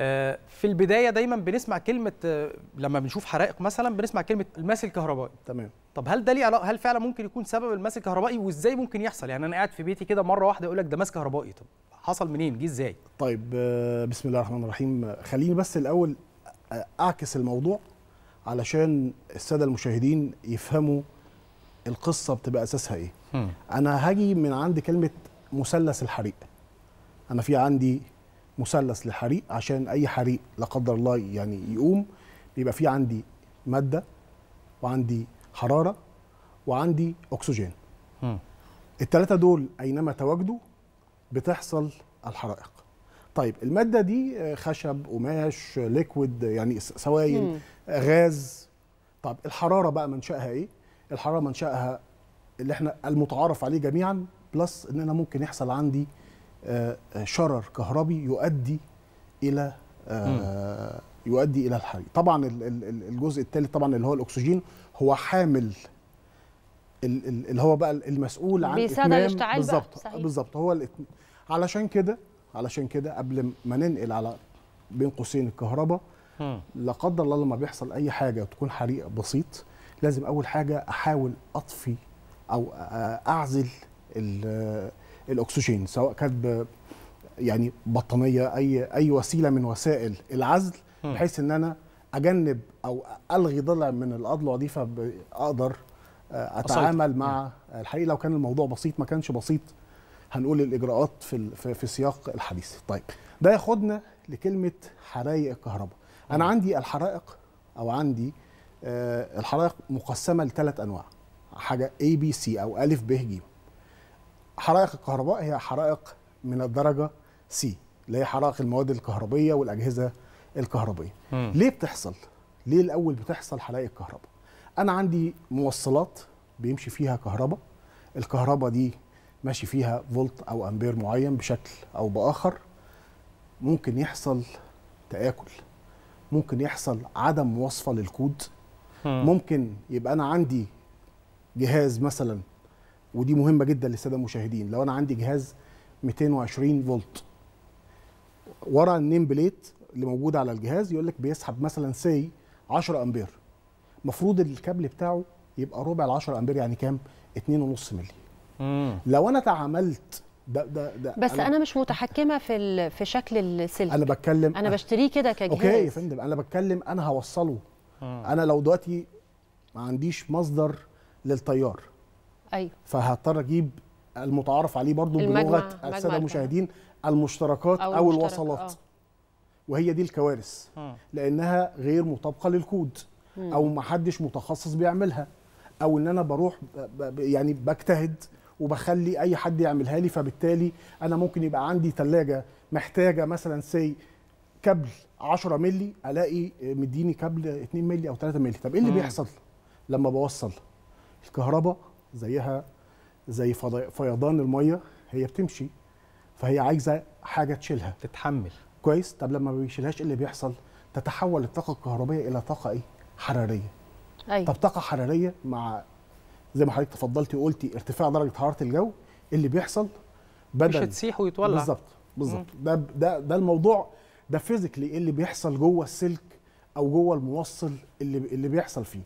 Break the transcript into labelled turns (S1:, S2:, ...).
S1: آه، في البدايه دايما بنسمع كلمه آه، لما بنشوف حرائق مثلا بنسمع كلمه الماس الكهربائي تمام طب هل ده ليه علاقه هل فعلا ممكن يكون سبب الماس الكهربائي وازاي ممكن يحصل يعني انا قاعد في بيتي كده مره واحده يقول لك ده ماس كهربائي طب حصل منين جه ازاي طيب آه، بسم الله الرحمن الرحيم خليني بس الاول اعكس الموضوع علشان الساده المشاهدين يفهموا القصه بتبقى اساسها ايه م. انا هاجي من عند كلمه مثلث الحريق انا في عندي مثلث لحريق عشان اي حريق لا قدر الله يعني يقوم بيبقى في عندي ماده وعندي حراره وعندي اكسجين الثلاثه دول اينما تواجدوا بتحصل الحرائق طيب الماده دي آه، خشب قماش ليكويد يعني سوائل غاز طب الحراره بقى منشاها ايه الحراره منشاها اللي احنا المتعارف عليه جميعا بلس ان انا ممكن يحصل عندي آه، آه، شرر كهربي يؤدي الى آه، يؤدي الى الحريق طبعا الجزء الثالث طبعا اللي هو الاكسجين هو حامل اللي هو بقى المسؤول عن بيساعد الاشتعال بالظبط بالظبط هو علشان كده علشان كده قبل ما ننقل على بين قوسين الكهرباء لا قدر الله لما بيحصل اي حاجه وتكون حريق بسيط لازم اول حاجه احاول اطفي او اعزل الاكسجين سواء كانت يعني بطانيه اي اي وسيله من وسائل العزل بحيث ان انا اجنب او الغي ضلع من الاضلع دي فاقدر آه، اتعامل مع الحقيقه لو كان الموضوع بسيط ما كانش بسيط هنقول الاجراءات في في سياق الحديث طيب ده ياخدنا لكلمه حرائق الكهرباء انا عندي الحرائق او عندي آه، الحرائق مقسمه لثلاث انواع حاجه اي بي سي او الف ب ج حرائق الكهرباء هي حرائق من الدرجه سي اللي هي حرائق المواد الكهربيه والاجهزه الكهربيه ليه بتحصل ليه الاول بتحصل حرائق الكهرباء انا عندي موصلات بيمشي فيها كهرباء الكهرباء دي ماشي فيها فولت او امبير معين بشكل او باخر ممكن يحصل تاكل ممكن يحصل عدم وصفه للكود ممكن يبقى انا عندي جهاز مثلا ودي مهمه جدا للساده المشاهدين لو انا عندي جهاز 220 فولت ورا النيم بليت اللي موجود على الجهاز يقول لك بيسحب مثلا سي 10 امبير المفروض الكابل بتاعه يبقى ربع ال 10 امبير يعني كام 2.5 مللي لو انا تعاملت ده ده ده بس انا, أنا مش متحكمه في في شكل السلك انا بتكلم انا بشتريه كده كجهاز اوكي يا فندم انا بتكلم انا هوصله مم. انا لو دلوقتي ما عنديش مصدر للتيار ايوه فهضطر اجيب المتعارف عليه برضو بلغه الساده المشاهدين المشتركات او, أو الوصلات آه. وهي دي الكوارث لانها غير مطابقه للكود او ما حدش متخصص بيعملها او ان انا بروح يعني بجتهد وبخلي اي حد يعملها لي فبالتالي انا ممكن يبقى عندي ثلاجه محتاجه مثلا سي كابل 10 مللي الاقي مديني كابل 2 مللي او 3 مللي طب ايه اللي بيحصل لما بوصل الكهرباء زيها زي فيضان الميه هي بتمشي فهي عايزه حاجه تشيلها تتحمل كويس طب لما ما بيشيلهاش إيه اللي بيحصل تتحول الطاقه الكهربائيه الى طاقه ايه حراريه أيوة. طب طاقه حراريه مع زي ما حضرتك تفضلتي وقلتي ارتفاع درجه حراره الجو إيه اللي بيحصل
S2: بدل مش هتسيح ويتولع بالظبط
S1: بالظبط ده ده ده الموضوع ده فيزيكلي إيه اللي بيحصل جوه السلك او جوه الموصل اللي اللي بيحصل فيه